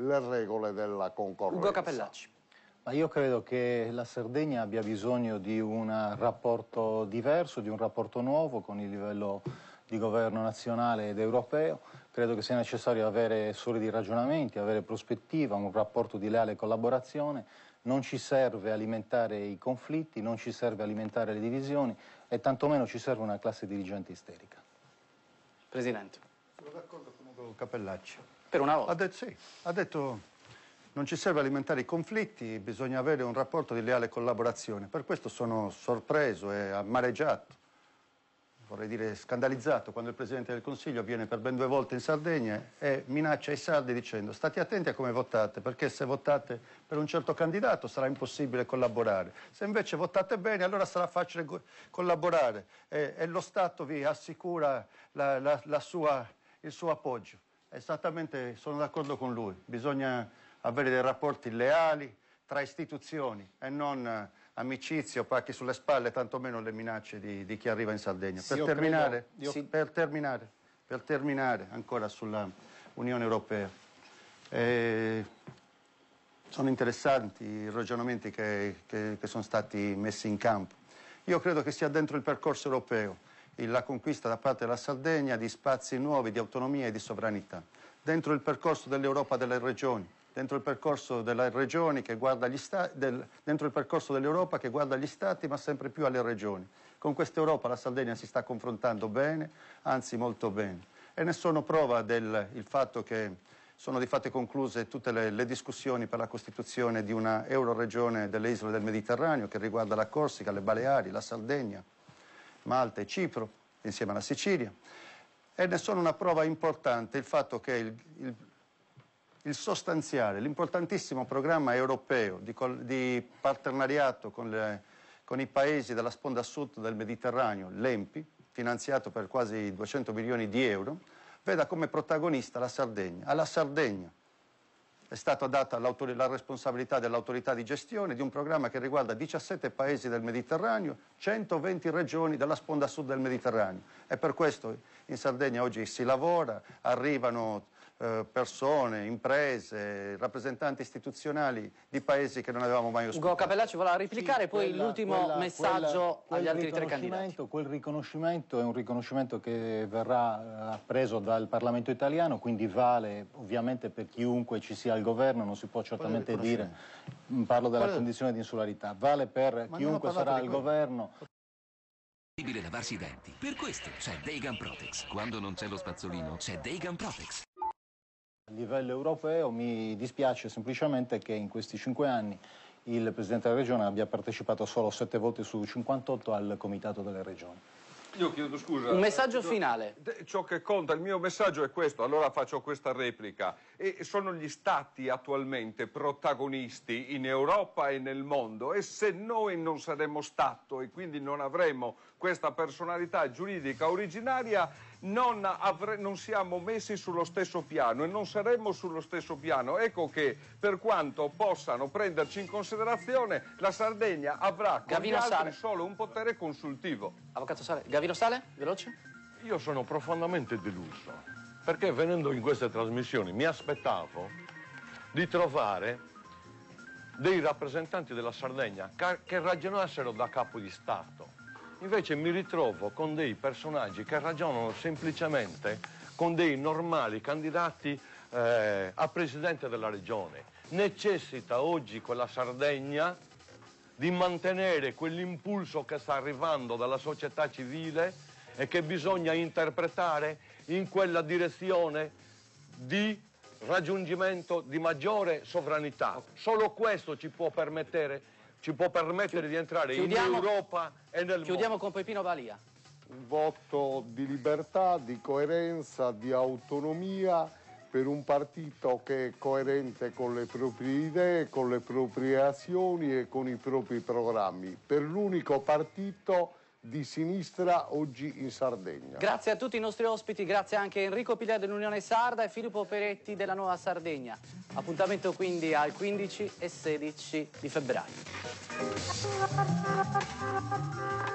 le regole della concorrenza. Ugo Capellacci. Ma io credo che la Sardegna abbia bisogno di un rapporto diverso, di un rapporto nuovo con il livello di governo nazionale ed europeo. Credo che sia necessario avere solidi ragionamenti, avere prospettiva, un rapporto di leale collaborazione. Non ci serve alimentare i conflitti, non ci serve alimentare le divisioni e tantomeno ci serve una classe dirigente isterica. Presidente. Sono d'accordo con Longo Capellacci. Per una volta? Ha detto sì, ha detto non ci serve alimentare i conflitti, bisogna avere un rapporto di leale collaborazione. Per questo sono sorpreso e amareggiato, vorrei dire scandalizzato, quando il Presidente del Consiglio viene per ben due volte in Sardegna e minaccia i sardi dicendo state attenti a come votate, perché se votate per un certo candidato sarà impossibile collaborare. Se invece votate bene allora sarà facile collaborare e, e lo Stato vi assicura la, la, la sua il suo appoggio. Esattamente, sono d'accordo con lui, bisogna avere dei rapporti leali tra istituzioni e non eh, amicizie o pacchi sulle spalle, tantomeno le minacce di, di chi arriva in Sardegna. Sì, per, terminare, credo, sì. per, terminare, per, terminare, ancora sulla Unione Europea, eh, sono interessanti i ragionamenti che, che, che sono stati messi in campo. Io credo che sia dentro il percorso europeo la conquista da parte della Sardegna di spazi nuovi, di autonomia e di sovranità. Dentro il percorso dell'Europa delle regioni, dentro il percorso delle regioni che guarda gli stati, del, dentro il percorso dell'Europa che guarda gli stati ma sempre più alle regioni. Con questa Europa la Sardegna si sta confrontando bene, anzi molto bene. E ne sono prova del il fatto che sono di fatto concluse tutte le, le discussioni per la costituzione di una euroregione delle isole del Mediterraneo che riguarda la Corsica, le Baleari, la Sardegna, Malta e Cipro, insieme alla Sicilia. E ne sono una prova importante il fatto che il, il, il sostanziale, l'importantissimo programma europeo di, di partenariato con, le, con i paesi della sponda sud del Mediterraneo, l'EMPI, finanziato per quasi 200 milioni di euro, veda come protagonista la Sardegna. Alla Sardegna è stata data la responsabilità dell'autorità di gestione di un programma che riguarda 17 paesi del Mediterraneo, 120 regioni della sponda sud del Mediterraneo. E per questo in Sardegna oggi si lavora, arrivano eh, persone, imprese, rappresentanti istituzionali di paesi che non avevamo mai ospitato. Ugo Capellacci voleva replicare sì, poi l'ultimo messaggio quella, agli altri tre candidati. Quel riconoscimento è un riconoscimento che verrà eh, appreso dal Parlamento italiano, quindi vale ovviamente per chiunque ci sia al governo, non si può certamente dire, mm, parlo della Quello... condizione di insularità, vale per Ma chiunque sarà al governo È possibile lavarsi i denti. Per questo c'è Dagan Protex. Quando non c'è lo spazzolino, c'è Dagan Protex. A livello europeo mi dispiace semplicemente che in questi cinque anni il Presidente della Regione abbia partecipato solo sette volte su 58 al Comitato delle Regioni. Io chiedo scusa. Un messaggio eh, finale. Ciò che conta, il mio messaggio è questo, allora faccio questa replica. E sono gli stati attualmente protagonisti in Europa e nel mondo e se noi non saremo stato e quindi non avremo questa personalità giuridica originaria non, avre, non, siamo messi sullo stesso piano e non saremmo sullo stesso piano. Ecco che per quanto possano prenderci in considerazione la Sardegna avrà con gli altri solo un potere consultivo. Avvocato Sare, Gavino Savino Sale, veloce. Io sono profondamente deluso, perché venendo in queste trasmissioni mi aspettavo di trovare dei rappresentanti della Sardegna che ragionassero da capo di Stato. Invece mi ritrovo con dei personaggi che ragionano semplicemente con dei normali candidati eh, a presidente della regione. Necessita oggi quella Sardegna di mantenere quell'impulso che sta arrivando dalla società civile e che bisogna interpretare in quella direzione di raggiungimento di maggiore sovranità. Solo questo ci può permettere, ci può permettere di entrare chiudiamo, in Europa e nel chiudiamo mondo. Chiudiamo con Pepino Valia. Un voto di libertà, di coerenza, di autonomia per un partito che è coerente con le proprie idee, con le proprie azioni e con i propri programmi, per l'unico partito di sinistra oggi in Sardegna. Grazie a tutti i nostri ospiti, grazie anche a Enrico Piglia dell'Unione Sarda e Filippo Peretti della Nuova Sardegna. Appuntamento quindi al 15 e 16 di febbraio.